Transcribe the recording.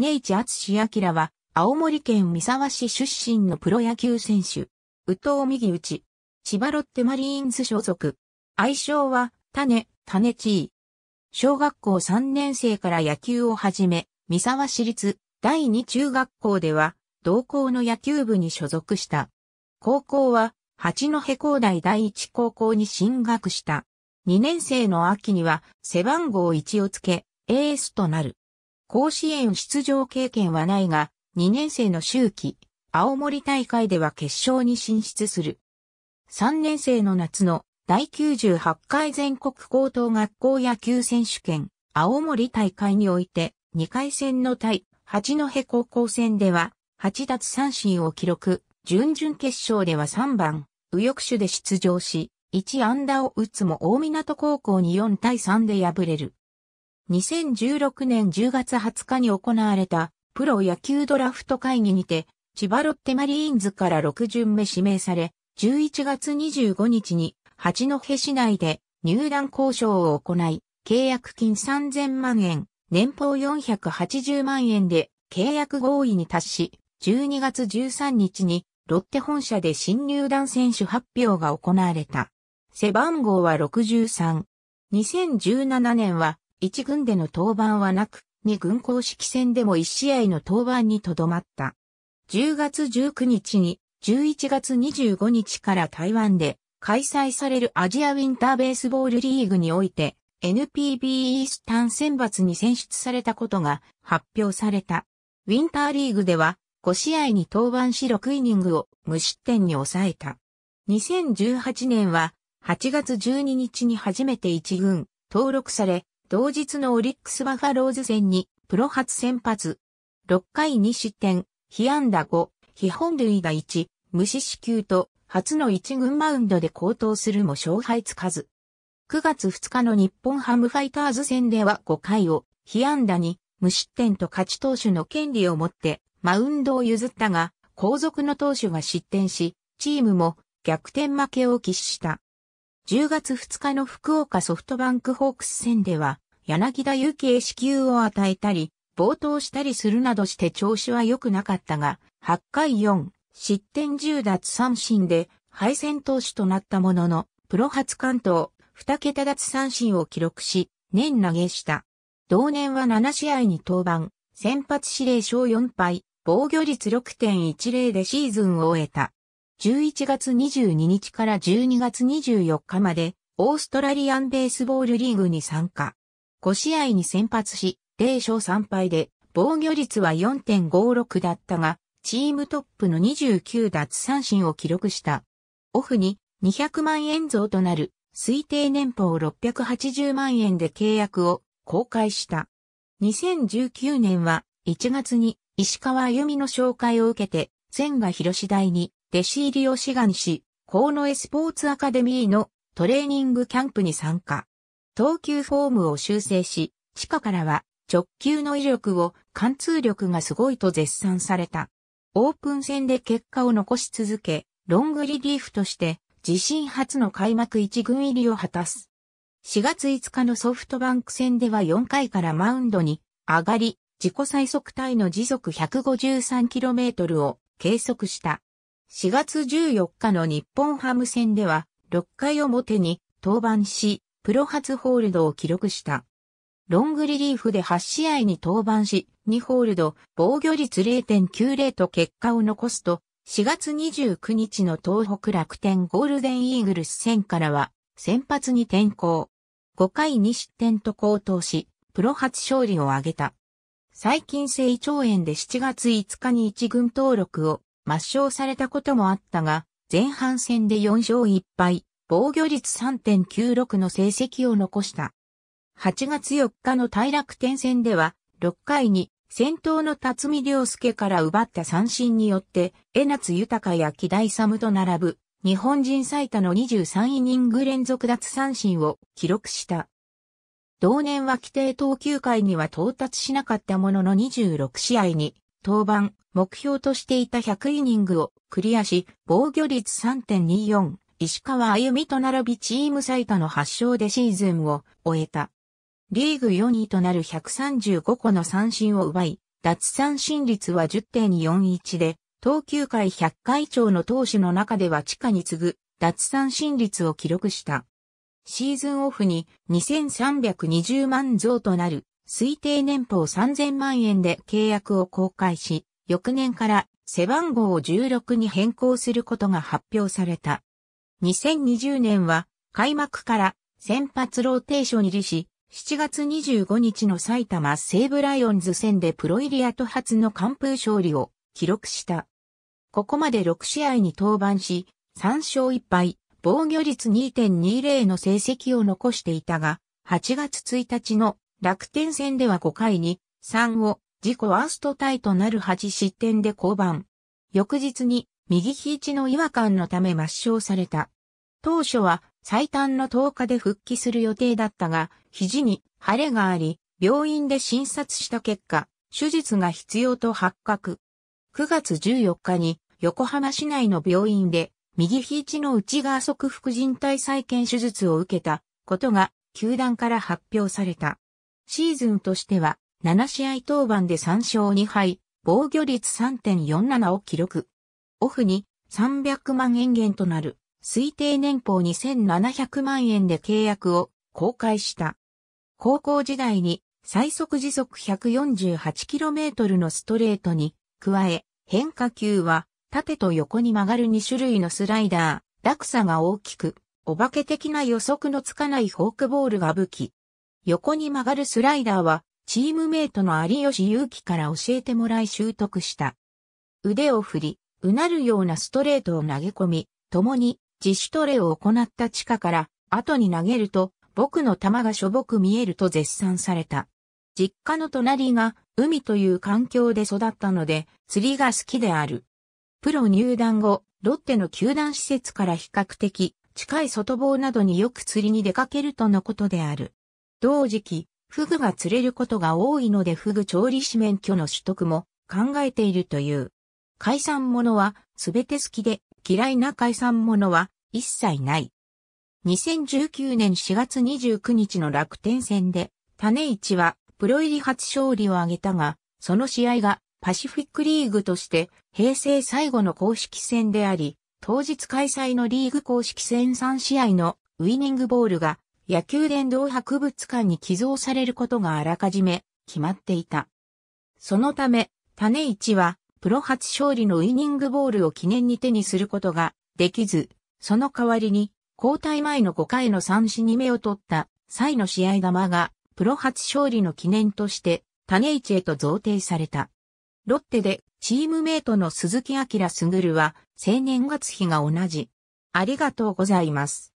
種市厚明は、青森県三沢市出身のプロ野球選手。宇藤右内。千葉ロッテマリーンズ所属。愛称は、種、種地位。小学校3年生から野球を始め、三沢市立第2中学校では、同校の野球部に所属した。高校は、八戸工大第一高校に進学した。2年生の秋には背番号1をつけ、エースとなる。甲子園出場経験はないが、2年生の周期、青森大会では決勝に進出する。3年生の夏の第98回全国高等学校野球選手権、青森大会において、2回戦の対、八戸高校戦では、8奪三振を記録、準々決勝では3番、右翼手で出場し、1安打を打つも大港高校に4対3で敗れる。2016年10月20日に行われたプロ野球ドラフト会議にて、千葉ロッテマリーンズから6巡目指名され、11月25日に八戸市内で入団交渉を行い、契約金3000万円、年俸480万円で契約合意に達し、12月13日にロッテ本社で新入団選手発表が行われた。背番号は63。2017年は1軍での登板はなく、2軍公式戦でも1試合の登板にとどまった。10月19日に11月25日から台湾で開催されるアジアウィンターベースボールリーグにおいて NPB イースタン選抜に選出されたことが発表された。ウィンターリーグでは5試合に登板し6イニングを無失点に抑えた。2018年は8月12日に初めて1軍登録され、同日のオリックスバファローズ戦にプロ初先発。6回2失点、被安打5、被本塁打1、無視死球と初の1軍マウンドで高騰するも勝敗つかず。9月2日の日本ハムファイターズ戦では5回を被安打に無失点と勝ち投手の権利を持ってマウンドを譲ったが、後続の投手が失点し、チームも逆転負けを喫した。10月2日の福岡ソフトバンクホークス戦では、柳田有形支給を与えたり、冒頭したりするなどして調子は良くなかったが、8回4、失点10奪三振で敗戦投手となったものの、プロ初関東、2桁奪三振を記録し、年投げした。同年は7試合に登板、先発指令勝4敗、防御率6.10でシーズンを終えた。11月22日から12月24日まで、オーストラリアンベースボールリーグに参加。5試合に先発し、0勝3敗で、防御率は4.56だったが、チームトップの29奪三振を記録した。オフに200万円増となる推定年俸680万円で契約を公開した。2019年は1月に石川由美の紹介を受けて、千賀広志大に弟子入りを志願し、河野エスポーツアカデミーのトレーニングキャンプに参加。投球フォームを修正し、地下からは直球の威力を貫通力がすごいと絶賛された。オープン戦で結果を残し続け、ロングリリーフとして自身初の開幕一軍入りを果たす。4月5日のソフトバンク戦では4回からマウンドに上がり、自己最速タイの時速 153km を計測した。4月14日の日本ハム戦では6回表に登板し、プロ初ホールドを記録した。ロングリリーフで8試合に登板し、2ホールド、防御率0.90と結果を残すと、4月29日の東北楽天ゴールデンイーグルス戦からは、先発に転向。5回2失点と高騰し、プロ初勝利を挙げた。最近性胃腸炎で7月5日に1軍登録を抹消されたこともあったが、前半戦で4勝1敗、防御率3.96の成績を残した。8月4日の大楽天戦では、6回に先頭の辰巳良介から奪った三振によって、江夏豊や木大サムと並ぶ、日本人最多の23イニング連続奪三振を記録した。同年は規定投球回には到達しなかったものの26試合に、当番、目標としていた100イニングをクリアし、防御率3.24、石川歩美と並びチーム最多の8勝でシーズンを終えた。リーグ4位となる135個の三振を奪い、脱三振率は10.41で、投球回100回超の投手の中では地下に次ぐ脱三振率を記録した。シーズンオフに2320万増となる推定年俸3000万円で契約を公開し、翌年から背番号を16に変更することが発表された。2020年は開幕から先発ローテーション入りし、7月25日の埼玉西武ライオンズ戦でプロイリアと初の完封勝利を記録した。ここまで6試合に登板し、3勝1敗、防御率2.20の成績を残していたが、8月1日の楽天戦では5回に3を自己ワーストタイとなる8失点で降板。翌日に右肘の違和感のため抹消された。当初は最短の10日で復帰する予定だったが、肘に腫れがあり、病院で診察した結果、手術が必要と発覚。9月14日に横浜市内の病院で右肘の内側側副靭帯再建手術を受けたことが球団から発表された。シーズンとしては7試合登板で3勝2敗、防御率3.47を記録。オフに300万円減となる推定年俸2700万円で契約を公開した。高校時代に最速時速 148km のストレートに加え変化球は縦と横に曲がる2種類のスライダー、落差が大きく、お化け的な予測のつかないフォークボールが武器。横に曲がるスライダーはチームメイトの有吉祐希から教えてもらい習得した。腕を振り、うなるようなストレートを投げ込み、共に自主トレを行った地下から、後に投げると、僕の球がしょぼく見えると絶賛された。実家の隣が海という環境で育ったので、釣りが好きである。プロ入団後、ロッテの球団施設から比較的近い外房などによく釣りに出かけるとのことである。同時期、フグが釣れることが多いのでフグ調理師免許の取得も考えているという。解散ものはすべて好きで嫌いな解散ものは一切ない。2019年4月29日の楽天戦で、種市はプロ入り初勝利を挙げたが、その試合がパシフィックリーグとして平成最後の公式戦であり、当日開催のリーグ公式戦3試合のウィニングボールが野球殿堂博物館に寄贈されることがあらかじめ決まっていた。そのため、種市はプロ初勝利のウイニングボールを記念に手にすることができず、その代わりに、交代前の5回の三振に目を取った際の試合玉が、プロ初勝利の記念として、種市へと贈呈された。ロッテで、チームメイトの鈴木明すぐるは、青年月日が同じ。ありがとうございます。